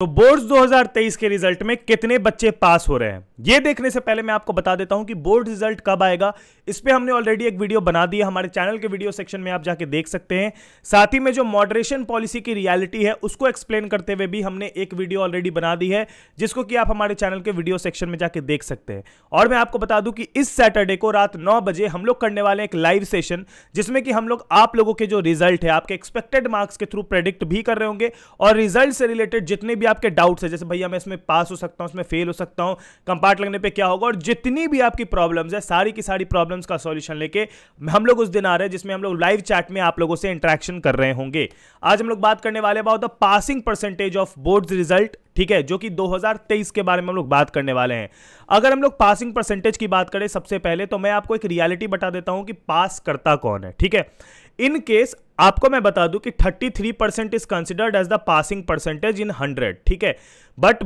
तो बोर्ड्स 2023 के रिजल्ट में कितने बच्चे पास हो रहे हैं ये देखने से पहले मैं आपको बता देता हूं कि बोर्ड रिजल्ट कब आएगा इस पर हमने ऑलरेडी एक वीडियो बना दी है हमारे चैनल के वीडियो सेक्शन में आप जाके देख सकते हैं साथ ही में जो मॉडरेशन पॉलिसी की रियलिटी है उसको एक्सप्लेन करते हुए भी हमने एक वीडियो ऑलरेडी बना दी है जिसको कि आप हमारे चैनल के वीडियो सेक्शन में जाके देख सकते हैं और मैं आपको बता दूं कि इस सैटरडे को रात नौ बजे हम लोग करने वाले एक लाइव सेशन जिसमें कि हम लोग आप लोगों के जो रिजल्ट है आपके एक्सपेक्टेड मार्क्स के थ्रू प्रेडिक्ट भी कर रहे होंगे और रिजल्ट से रिलेटेड जितने भी भी आपके डाउट्स है जैसे भैया मैं इसमें पास हो सकता हूँ इसमें फेल हो सकता हूँ कंपार्ट लगने पर क्या होगा और जितनी भी आपकी प्रॉब्लम्स है सारी की सारी प्रॉब्लम्स का सॉल्यूशन लेके हम लोग उस दिन आ रहे हैं जिसमें हम लोग लाइव चैट में आप लोगों से इंट्रैक्शन कर रहे होंगे आज हम लोग बात करने वाले about the passing percentage of board result ठीक है जो कि 2023 के बारे में हम लोग बात करने वाले हैं अगर हम लोग पासिंग परसेंटेज की बात करें सबसे पहले तो मैं आपको एक रियलिटी बता देता हूं कि पास करता कौन है ठीक है इन केस आपको मैं बता दूं कि 33 percent is considered as the passing percentage in 100 ठीक है बट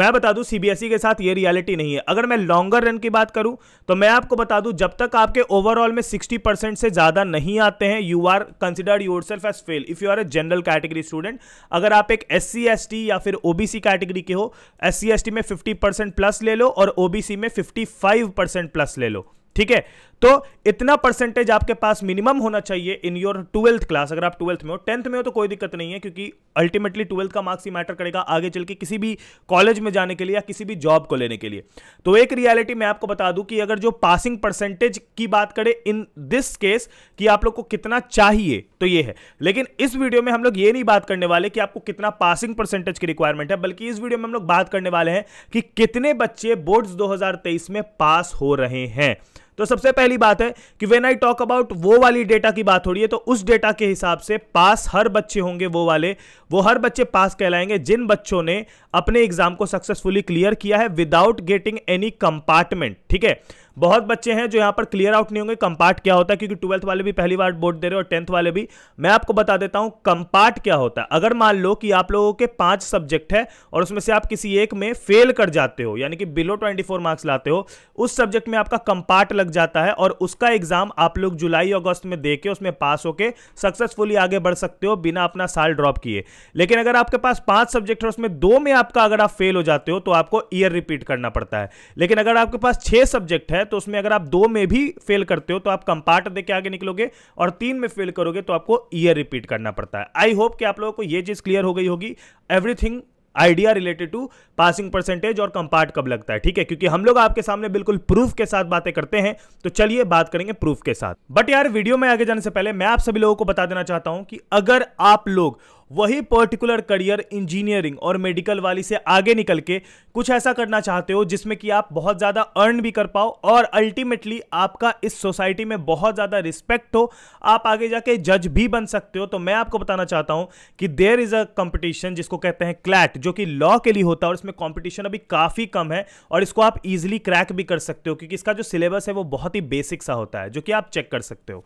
मैं बता दूं सीबीएसई e के साथ ये रियलिटी नहीं है अगर मैं लॉन्गर रन की बात करूं तो मैं आपको बता दूं जब तक आपके ओवरऑल में 60 परसेंट से ज़्यादा नहीं आते हैं you are considered yourself as fail if you are a general category student अगर आप एक एस सी या फिर ओबीसी कैटेगरी के हो एस सी में फिफ्टी प्लस ले लो और ओबीसी में फिफ्टी प्लस ले लो ठीक है तो इतना परसेंटेज आपके पास मिनिमम होना चाहिए इन योर ट्वेल्थ क्लास अगर आप ट्वेल्थ में हो टेंथ में हो तो कोई दिक्कत नहीं है क्योंकि अल्टीमेटली ट्वेल्थ का मार्क्स ही मैटर करेगा आगे चल के किसी भी कॉलेज में जाने के लिए या किसी भी जॉब को लेने के लिए तो एक रियलिटी मैं आपको बता दूं कि अगर जो पासिंग परसेंटेज की बात करें इन दिस केस कि आप लोग को कितना चाहिए तो ये है लेकिन इस वीडियो में हम लोग ये नहीं बात करने वाले कि आपको कितना पासिंग परसेंटेज की रिक्वायरमेंट है बल्कि इस वीडियो में हम लोग बात करने वाले हैं कि कितने बच्चे बोर्ड्स 2023 में पास हो रहे हैं तो सबसे पहली बात है कि वेन आई टॉक अबाउट वो वाली डेटा की बात हो रही है तो उस डेटा के हिसाब से पास हर बच्चे होंगे वो वाले वो हर बच्चे पास कहलाएंगे जिन बच्चों ने अपने एग्जाम को सक्सेसफुली क्लियर किया है विदाउट गेटिंग एनी कंपार्टमेंट ठीक है बहुत बच्चे हैं जो यहाँ पर क्लियर आउट नहीं होंगे कंपार्ट क्या होता है क्योंकि ट्वेल्थ वाले भी पहली बार बोर्ड दे रहे हो और टेंथ वाले भी मैं आपको बता देता हूँ कंपार्ट क्या होता है अगर मान लो कि आप लोगों के पांच सब्जेक्ट है और उसमें से आप किसी एक में फेल कर जाते हो यानी कि बिलो ट्वेंटी मार्क्स लाते हो उस सब्जेक्ट में आपका कंपार्ट लग जाता है और उसका एग्जाम आप लोग जुलाई अगस्त में दे के उसमें पास होकर सक्सेसफुली आगे बढ़ सकते हो बिना अपना साल ड्रॉप किए लेकिन अगर आपके पास पांच सब्जेक्ट है उसमें दो में आपका अगर आप फेल हो जाते हो तो आपको ईयर रिपीट करना पड़ता है लेकिन अगर आपके पास छह सब्जेक्ट है है तो उसमें अगर आप दो में भी फेल करते हो तो आप कंपार्ट दे के आगे निकलोगे और तीन में फेल करोगे तो आपको ईयर रिपीट करना पड़ता है आई होप कि आप लोगों को ये चीज़ क्लियर हो गई होगी everything idea related to passing percentage और कंपार्ट कब लगता है ठीक है क्योंकि हम लोग आपके सामने बिल्कुल प्रूफ के साथ बातें करते हैं तो चलिए बात करेंगे प्रूफ के साथ बट यार वीडियो में आगे जाने से पहले मैं आप सभी लोगों को बता देना चाहता हूं कि अगर आप लोग वही पर्टिकुलर करियर इंजीनियरिंग और मेडिकल वाली से आगे निकल के कुछ ऐसा करना चाहते हो जिसमें कि आप बहुत ज़्यादा अर्न भी कर पाओ और अल्टीमेटली आपका इस सोसाइटी में बहुत ज़्यादा रिस्पेक्ट हो आप आगे जाके जज भी बन सकते हो तो मैं आपको बताना चाहता हूँ कि देर इज़ अ कॉम्पिटिशन जिसको कहते हैं क्लैट जो कि लॉ के लिए होता है और इसमें कॉम्पिटिशन अभी काफ़ी कम है और इसको आप ईजिली क्रैक भी कर सकते हो क्योंकि इसका जो सिलेबस है वो बहुत ही बेसिक सा होता है जो कि आप चेक कर सकते हो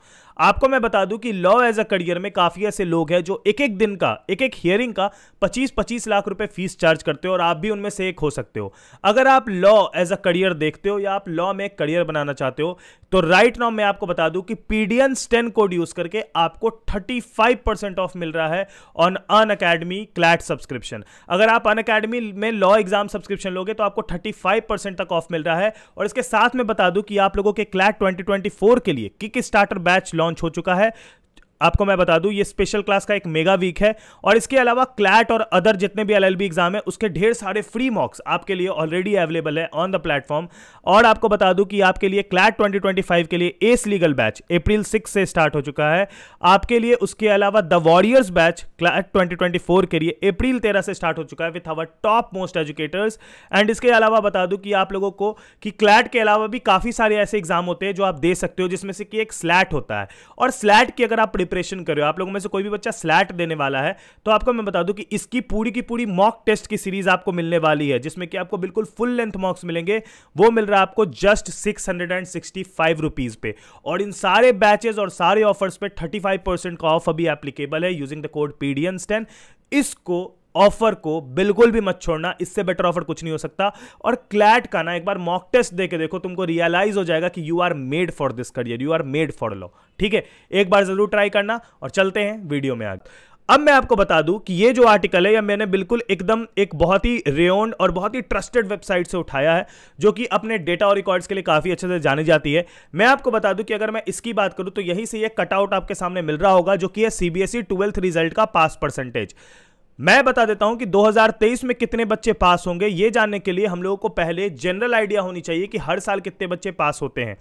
आपको मैं बता दूं कि लॉ एज अ करियर में काफ़ी ऐसे लोग हैं जो एक एक दिन का का एक एक हियरिंग का 25-25 लाख रुपए फीस चार्ज करते हो और आप भी उनमें से एक हो सकते हो अगर आप लॉ एज अ करियर देखते हो या आप लॉ में करियर बनाना चाहते हो तो राइट नाउ मैं आपको बता दूं कि पीडीएन स्टेन कोड यूज करके आपको 35 परसेंट ऑफ मिल रहा है on Unacademy CLAT subscription अगर आप अन अकेडमी में लॉ एग्जाम सब्सक्रिप्शन लोगे तो आपको 35 परसेंट तक ऑफ मिल रहा है और इसके साथ में बता दूं कि आप लोगों के क्लैट 2024 के लिए किक स्टार्टर बैच लॉन्च हो चुका है आपको मैं बता दूं ये स्पेशल क्लास का एक मेगा वीक है और इसके अलावा क्लैट और अदर जितने भी एलएलबी एग्जाम है उसके ढेर सारे फ्री मॉक्स आपके लिए ऑलरेडी अवेलेबल है ऑन द प्लेटफॉर्म और आपको बता दूं कि आपके लिए क्लैट 2025 के लिए ace legal batch April six से स्टार्ट हो चुका है आपके लिए उसके अलावा the warriors batch CLAT twenty के लिए अप्रैल तेरह से स्टार्ट हो चुका है with our top most educators and इसके अलावा बता दूं कि आप लोगों को कि क्लैट के अलावा भी काफी सारे ऐसे एग्जाम होते हैं जो आप दे सकते हो जिसमें से कि एक स्लैट होता है और स्लैट की अगर आप प्रिपरेशन कर रहे हो आप लोगों में से कोई भी बच्चा स्लैट देने वाला है तो आपको मैं बता दूं कि इसकी पूरी की पूरी मॉक टेस्ट की सीरीज आपको मिलने वाली है जिसमें कि आपको बिल्कुल फुल लेंथ मॉक्स मिलेंगे वो मिल रहा है आपको just six hundred and sixty five rupees पे और इन सारे बैचेज और सारे ऑफर्स पे थर्टी का ऑफ अभी एप्लीकेबल है using the code PDN ten इसको ऑफर को बिल्कुल भी मत छोड़ना इससे बेटर ऑफर कुछ नहीं हो सकता और क्लैट का ना एक बार मॉक टेस्ट दे के देखो तुमको रियलाइज हो जाएगा कि you are made for this career you are made for law ठीक है एक बार जरूर ट्राई करना और चलते हैं वीडियो में आगे अब मैं आपको बता दूं कि ये जो आर्टिकल है या मैंने बिल्कुल एकदम एक बहुत ही रेओन्ड और बहुत ही ट्रस्टेड वेबसाइट से उठाया है जो कि अपने डेटा और रिकॉर्ड्स के लिए काफ़ी अच्छे से जानी जाती है मैं आपको बता दूं कि अगर मैं इसकी बात करूं तो यहीं से ये कटआउट आपके सामने मिल रहा होगा जो कि है सीबीएसई e ट्वेल्थ रिजल्ट का पास परसेंटेज मैं बता देता हूं कि 2023 में कितने बच्चे पास होंगे ये जानने के लिए हम लोगों को पहले जनरल आइडिया होनी चाहिए कि हर साल कितने बच्चे पास होते हैं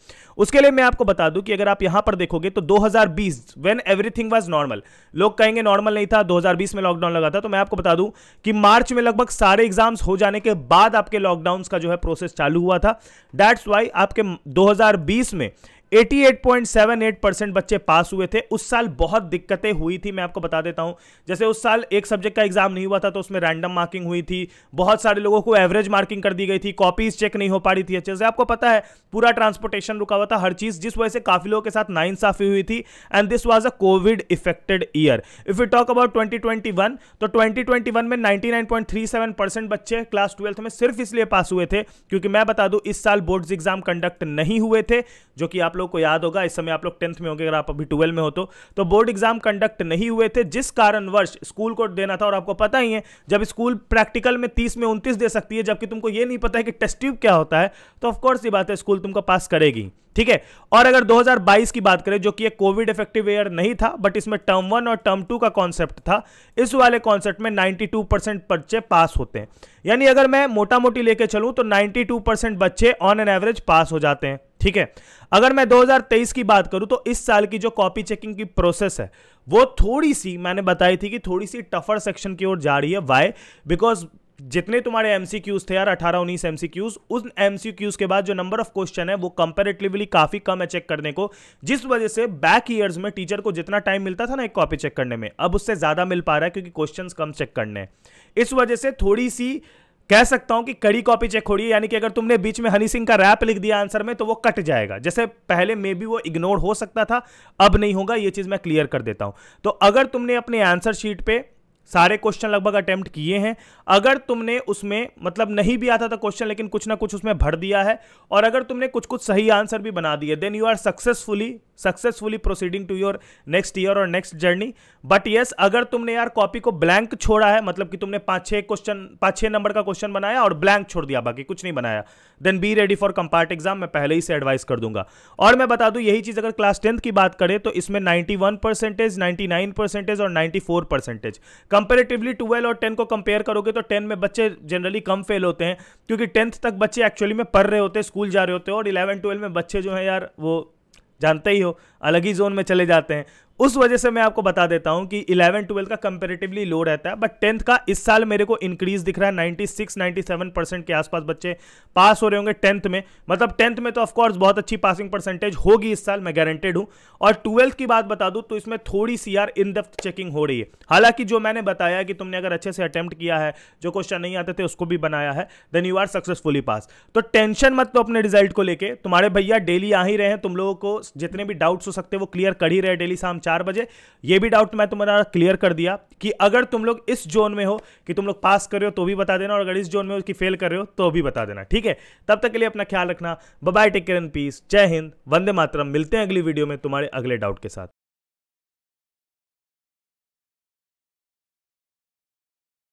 उसके लिए मैं आपको बता दूं कि अगर आप यहां पर देखोगे तो 2020 व्हेन एवरीथिंग वाज नॉर्मल लोग कहेंगे नॉर्मल नहीं था 2020 में लॉकडाउन लगा था तो मैं आपको बता दूं कि मार्च में लगभग सारे एग्जाम्स हो जाने के बाद आपके लॉकडाउन का जो है प्रोसेस चालू हुआ था डैट्स वाई आपके दो में 88.78 परसेंट बच्चे पास हुए थे उस साल बहुत दिक्कतें हुई थी मैं आपको बता देता हूं जैसे उस साल एक सब्जेक्ट का एग्जाम नहीं हुआ था तो उसमें रैंडम मार्किंग हुई थी बहुत सारे लोगों को एवरेज मार्किंग कर दी गई थी कॉपीज चेक नहीं हो पा रही थी अच्छे से आपको पता है पूरा ट्रांसपोर्टेशन रुका हुआ था हर चीज जिस वजह से काफी लोगों के साथ नाइंसाफी हुई थी and this was a COVID affected year if you talk about twenty तो ट्वेंटी में नाइनटी परसेंट बच्चे क्लास ट्वेल्थ में सिर्फ इसलिए पास हुए थे क्योंकि मैं बता दू इस साल बोर्ड एग्जाम कंडक्ट नहीं हुए थे जो कि आप लोग लोग को याद होगा इस समय आप लोग टेंथ में होंगे अगर आप अभी ट्वेल्व में हो तो, तो बोर्ड एग्जाम कंडक्ट नहीं हुए थे जिस कारणवश स्कूल को देना था और आपको पता ही है जब स्कूल प्रैक्टिकल में तीस में उनतीस दे सकती है जबकि तुमको ये नहीं पता है कि टेस्ट ट्यूब क्या होता है तो ऑफकोर्स ये बात है स्कूल तुमको पास करेगी ठीक है और अगर 2022 की बात करें जो कि एक कोविड इफेक्टिव ईयर नहीं था बट इसमें टर्म वन और टर्म टू का कॉन्सेप्ट था इस वाले कॉन्सेप्ट में 92 परसेंट बच्चे पास होते हैं यानी अगर मैं मोटा मोटी लेके चलूं तो 92 परसेंट बच्चे ऑन एन एवरेज पास हो जाते हैं ठीक है अगर मैं 2023 की बात करूं तो इस साल की जो कॉपी चेकिंग की प्रोसेस है वो थोड़ी सी मैंने बताई थी कि थोड़ी सी टफर सेक्शन की ओर जा रही है वाई बिकॉज जितने तुम्हारे एमसीक्यूज थे यार 18 उन्नीस एमसीक्यूज उस एमसीक्यूज के बाद जो नंबर ऑफ क्वेश्चन है वो कंपेरेटिवली काफी कम है चेक करने को जिस वजह से बैक ईयर्स में टीचर को जितना टाइम मिलता था ना एक कॉपी चेक करने में अब उससे ज्यादा मिल पा रहा है क्योंकि क्वेश्चंस कम चेक करने हैं इस वजह से थोड़ी सी कह सकता हूं कि कड़ी कॉपी चेक हो यानी कि अगर तुमने बीच में हनी सिंह का रैप लिख दिया आंसर में तो वो कट जाएगा जैसे पहले मे बी वो इग्नोर हो सकता था अब नहीं होगा ये चीज मैं क्लियर कर देता हूं तो अगर तुमने अपने आंसर शीट पे सारे क्वेश्चन लगभग अटेम्प्ट किए हैं अगर तुमने उसमें मतलब नहीं भी आता था क्वेश्चन लेकिन कुछ ना कुछ उसमें भर दिया है और अगर तुमने कुछ कुछ सही आंसर भी बना दिए then you are successfully successfully proceeding to your next year और नेक्स्ट जर्नी बट येस अगर तुमने यार कॉपी को ब्लैंक छोड़ा है मतलब कि तुमने पाँच छः क्वेश्चन पाँच छः नंबर का क्वेश्चन बनाया और ब्लैंक छोड़ दिया बाकी कुछ नहीं बनाया then be ready for compart exam मैं पहले ही से एडवाइस कर दूंगा और मैं बता दूँ यही चीज़ अगर क्लास टेंथ की बात करें तो इसमें ninety one percentage ninety nine percentage और ninety four percentage comparatively twelve और टेन को कंपेयर करोगे तो टेन में बच्चे जनरली कम फेल होते हैं क्योंकि टेंथ तक बच्चे एक्चुअली में पढ़ रहे होते हैं स्कूल जा रहे होते हैं और इलेवन ट्वेल्व में बच्चे जो हैं यार वो जानते ही हो अलग ही जोन में चले जाते हैं उस वजह से मैं आपको बता देता हूं कि 11 12 का कंपेरेटिवली लो रहता है बट टेंथ का इस साल मेरे को इंक्रीज दिख रहा है 96 97 परसेंट के आसपास बच्चे पास हो रहे होंगे टेंथ में मतलब टेंथ में तो ऑफकोर्स बहुत अच्छी पासिंग परसेंटेज होगी इस साल मैं गारंटेड हूं और ट्वेल्थ की बात बता दूं तो इसमें थोड़ी सी यार इन डेप्थ चेकिंग हो रही है हालांकि जो मैंने बताया कि तुमने अगर अच्छे से अटैम्प्ट किया है जो क्वेश्चन नहीं आते थे उसको भी बनाया है then you are successfully pass तो टेंशन मत तो अपने रिजल्ट को लेकर तुम्हारे भैया डेली आ ही रहे हैं तुम लोगों को जितने भी डाउट्स हो सकते हैं वो क्लियर कर ही रहे डेली शाम चार बजे ये भी डाउट मैं तुम्हारा क्लियर कर दिया कि अगर तुम लोग इस जोन में हो कि तुम लोग पास कर रहे हो तो भी बता देना और अगर इस जोन में हो कि फेल कर रहे हो तो भी बता देना ठीक है तब तक के लिए अपना ख्याल रखना bye take care and peace जय हिंद वंदे मातरम मिलते हैं अगली वीडियो में तुम्हारे अगले डाउट के साथ